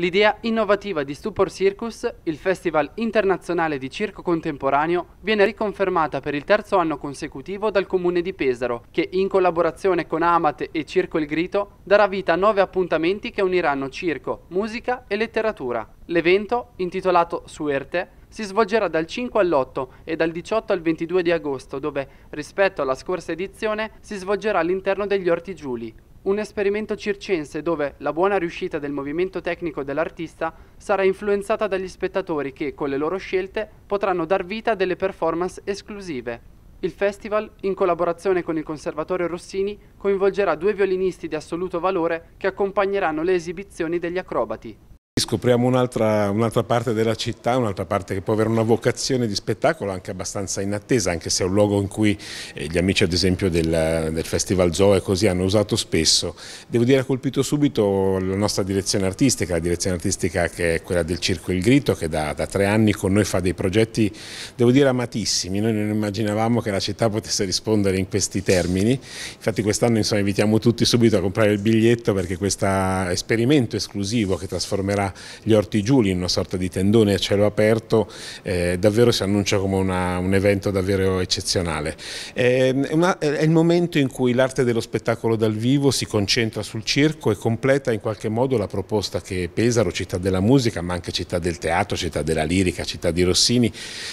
L'idea innovativa di Stupor Circus, il Festival internazionale di circo contemporaneo, viene riconfermata per il terzo anno consecutivo dal Comune di Pesaro, che in collaborazione con Amat e Circo Il Grito darà vita a nove appuntamenti che uniranno circo, musica e letteratura. L'evento, intitolato Suerte, si svolgerà dal 5 all'8 e dal 18 al 22 di agosto, dove, rispetto alla scorsa edizione, si svolgerà all'interno degli Orti Giuli un esperimento circense dove la buona riuscita del movimento tecnico dell'artista sarà influenzata dagli spettatori che, con le loro scelte, potranno dar vita a delle performance esclusive. Il festival, in collaborazione con il Conservatorio Rossini, coinvolgerà due violinisti di assoluto valore che accompagneranno le esibizioni degli acrobati. Scopriamo un'altra un parte della città, un'altra parte che può avere una vocazione di spettacolo anche abbastanza inattesa, anche se è un luogo in cui eh, gli amici ad esempio del, del Festival Zoo e così hanno usato spesso. Devo dire ha colpito subito la nostra direzione artistica, la direzione artistica che è quella del Circo Il Grito che da, da tre anni con noi fa dei progetti, devo dire amatissimi, noi non immaginavamo che la città potesse rispondere in questi termini, infatti quest'anno invitiamo tutti subito a comprare il biglietto perché questo esperimento esclusivo che trasformerà gli Orti Giuli in una sorta di tendone a cielo aperto, eh, davvero si annuncia come una, un evento davvero eccezionale. Ehm, è, una, è il momento in cui l'arte dello spettacolo dal vivo si concentra sul circo e completa in qualche modo la proposta che Pesaro, città della musica, ma anche città del teatro, città della lirica, città di Rossini,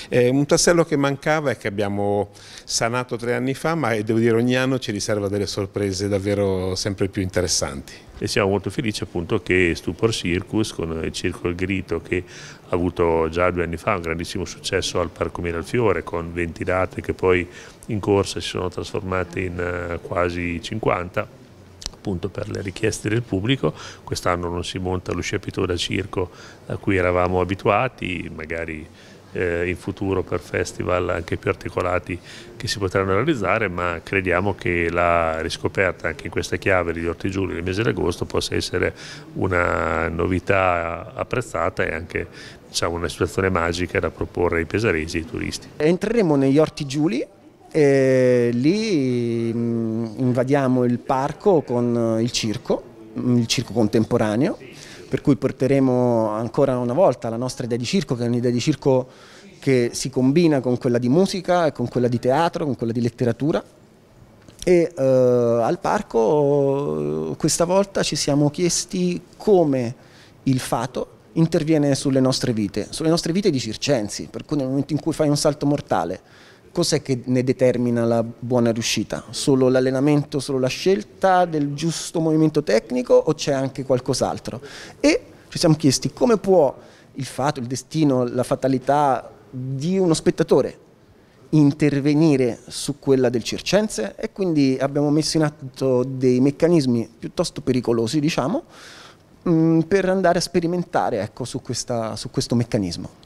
è ehm, un tassello che mancava e che abbiamo sanato tre anni fa, ma devo dire ogni anno ci riserva delle sorprese davvero sempre più interessanti. E siamo molto felici appunto che Stupor Circus con il Circo Il Grito che ha avuto già due anni fa un grandissimo successo al Parco Mira al Fiore con 20 date che poi in corsa si sono trasformate in eh, quasi 50 appunto per le richieste del pubblico, quest'anno non si monta lo sciapito da circo a cui eravamo abituati, magari eh, in futuro per festival anche più articolati che si potranno realizzare, ma crediamo che la riscoperta anche in questa chiave degli orti giuli nel mese di agosto possa essere una novità apprezzata e anche diciamo, una situazione magica da proporre ai pesaresi e ai turisti. Entreremo negli ortigiuli e lì mm, invadiamo il parco con il circo, il circo contemporaneo per cui porteremo ancora una volta la nostra idea di circo, che è un'idea di circo che si combina con quella di musica, con quella di teatro, con quella di letteratura. E eh, al parco questa volta ci siamo chiesti come il fato interviene sulle nostre vite, sulle nostre vite di circensi, per cui nel momento in cui fai un salto mortale cos'è che ne determina la buona riuscita? Solo l'allenamento, solo la scelta del giusto movimento tecnico o c'è anche qualcos'altro? E ci siamo chiesti come può il fatto, il destino, la fatalità di uno spettatore intervenire su quella del circense e quindi abbiamo messo in atto dei meccanismi piuttosto pericolosi, diciamo, mm, per andare a sperimentare ecco, su, questa, su questo meccanismo.